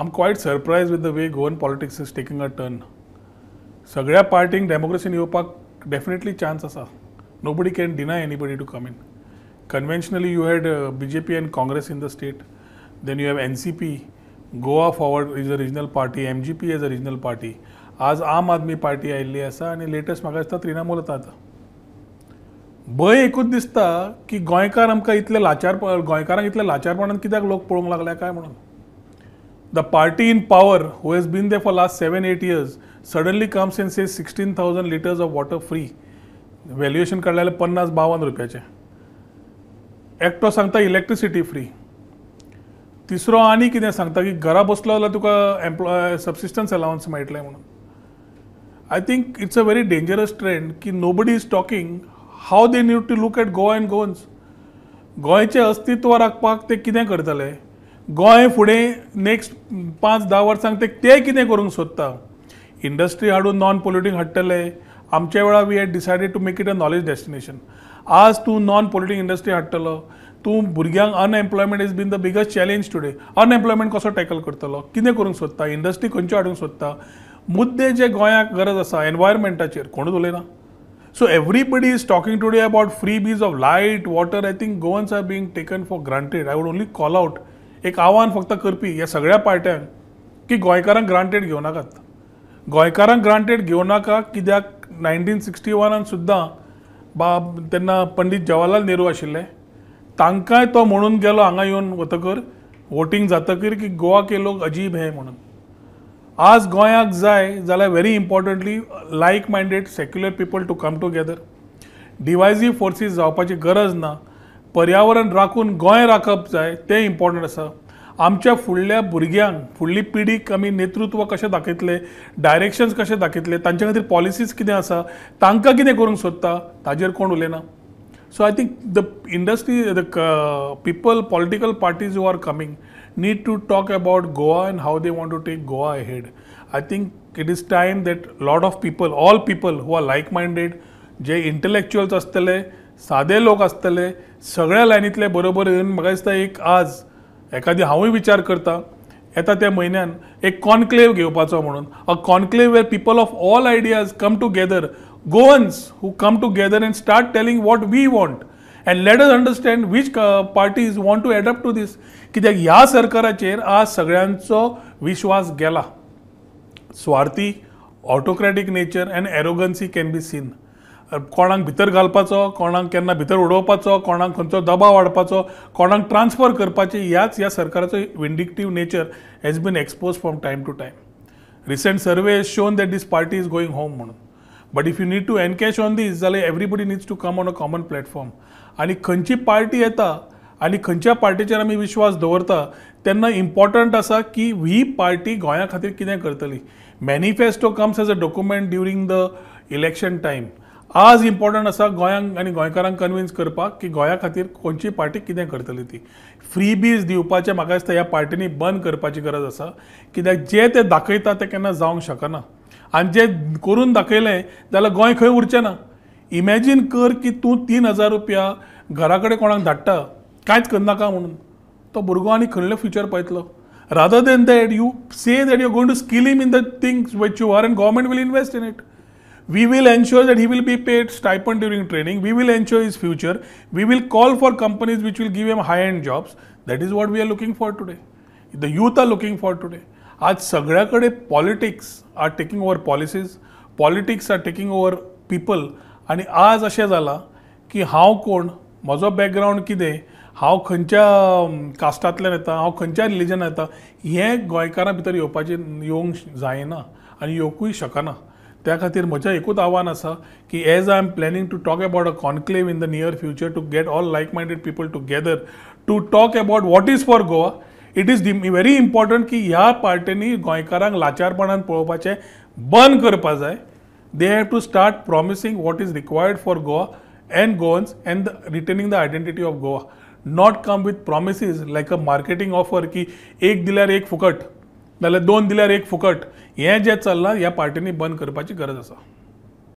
M quite surprised with the way Goan politics is taking a turn सगळ्या पार्टींक डेमोक्रेसीन येवपाक डेफिनेटली चान्स आसा body can deny anybody to come in conventionally you had B J P and Congress in the state then you have N C P Goa forward is a regional party M G P as a regional party आज आम आदमी party आयिल्ली आसा आनी latest म्हाका दिसता त्रिणामूल आतां भंय एकूच दिसता की गोंयकार आमकां इतले लाचार गोंयकारांक इतले लाचारपणान कित्याक लोक पळोवंक लागल्या काय म्हणून The party in power, who has been there for last 7 8 years, suddenly comes and says 16,000 liters of water free. Valuation काढलेलं पन्नास बावन्न रुपयाचे एकटो सांगता इलेक्ट्रिसिटी फ्री तिसरो आणि कितें सांगता की घरा बसलो जाल्यार तुका एम्प्लॉय सबसिस्टन्स अलावन्स मेळटलें म्हणून I think it's a very dangerous trend की nobody is talking how they need to look at Goa and Goans गोंयचें अस्तित्व राखपाक ते कितें करतले गोंय फुडें नेक्स्ट पांच धा वर्सांक ते ते कितें करूंक सोदता इंडस्ट्री हाडून नॉन पोल्युटींग हाडटले आमच्या वेळा we had decided to make it a knowledge destination आज तूं नॉन पोल्युटींग इंडस्ट्री हाडटलो तूं भुरग्यांक unemployment is been the biggest challenge today unemployment कसो टॅकल करतलो कितें करूंक सोदता इंडस्ट्री खंयच्यो हाडूंक सोदता मुद्दे जे गोंयाक गरज आसा एनवायरमेंटाचेर कोणूच उलयना so everybody is talking today about freebies of light water I think Goans are being taken for granted I would only call out एक आव्हान फक्त करपी ह्या सगळ्या पार्ट्यांक की गोंयकारांक ग्रांटेड घेवं नाकात गोंयकारांक ग्रांटेड घेवं नाका कित्याक नायन्टीन सिक्स्टी वनान सुद्दां बा तेन्ना पंडीत जवाहरलाल नेहरू आशिल्ले तांकांय तो म्हणून गेलो हांगा येवन वतकर वोटींग जातकीर की गोवा के लोक अजीब हे म्हणून आज गोंयाक जाय जाल्यार very importantly like minded secular people to come together divisive forces जावपाची गरज ना पर्यावरण राखून गोंय राखप जाय तें इम्पॉर्टंट आसा आमच्या फुडल्या भुरग्यांक फुडली पिढीक आमी नेतृत्व कशें दाखयतले डायरेक्शन्स कशें दाखयतले तांचे खातीर पॉलिसीज कितें आसा तांकां कितें करूंक सोदता ताजेर कोण उलयना so I think the industry the people political parties who are coming need to talk about Goa and how they want to take Goa ahead I think it is time that lot of people all people who are like minded जे intellectuals आसतले साधे लोक आसतले सगळ्या लायनींतले बरोबर येऊन म्हाका दिसता एक आज एखादी हांवूय विचार करता येता त्या म्हयन्यान एक कॉन्क्लेव्ह घेवपाचो म्हणून a conclave where people of all ideas come together Goans who come together and start telling what we want and let us understand which parties want to adapt to this कित्याक ह्या सरकाराचेर आज सगळ्यांचो विश्वास गेला स्वार्थी autocratic nature and arrogance can be seen कोणाक भितर घालपाचो कोणाक केन्ना भितर उडोवपाचो कोणाक खंयचो दबाव हाडपाचो कोणाक ट्रान्सफर करपाचे ह्याच ह्या सरकाराचो vindictive nature has been expose from time to time recent survey has shown that this party is going home म्हणून but if you need to encash on this जाल्यार everybody needs to come on a common platform आनी खंयची party येता आनी खंयच्या पार्टीचेर आमी विश्वास दवरता तेन्ना इम्पॉर्टंट आसा की ही पार्टी गोंया खातीर कितें करतली manifesto comes as a document during the election time आज इम्पॉर्टंट असा गोयांक आणि गोंयकारांक कन्विन्स करपाक की गोंया खातीर खंयची पार्टी कितें करतली ती फ्री बीज दिवपाचें म्हाका दिसता ह्या पार्टीनी बंद करपाची गरज आसा कित्याक जे ते दाखयता ते केन्ना जावंक शकना आनी जें करून दाखयलें जाल्यार गोंय खंय उरचें ना इमॅजीन कर की तूं तीन हजार रुपया घरा कडेन कोणाक धाडटा कांयच करनाका म्हणून तो भुरगो आनी खंयलो फ्युचर पळयतलो rather than that you say that you going to skill him in the things which are and government will will in it we will ensure that he will be paid stipend during training we will ensure his future we will call for companies which will give him high end jobs that is what we are looking for today the youth are looking for today aaj kade politics are taking over policies politics are taking over people ani aaj ashe zala ki ha kaun mazo background kide ha khancha kastatleta ha khancha religion ata ye goykara bitar yopaje yong jaye na ani yoku shakana त्या खातीर म्हजें एकूच आव्हान आसा की as I am planning to talk about a conclave in the near future to get all like minded people together to talk about what is for Goa it is very important की ह्या पार्टींनी गोंयकारांक लाचारपणान पळोवपाचें बंद करपाक जाय they have to start promising what is required for Goa and Goans and returning the identity of Goa not come with promises like a marketing offer की एक दिल्यार एक फुकट नाल्यार दोन दिल्यार एक फुकट हें जें चल्लां ह्या पार्टींनी बंद करपाची गरज आसा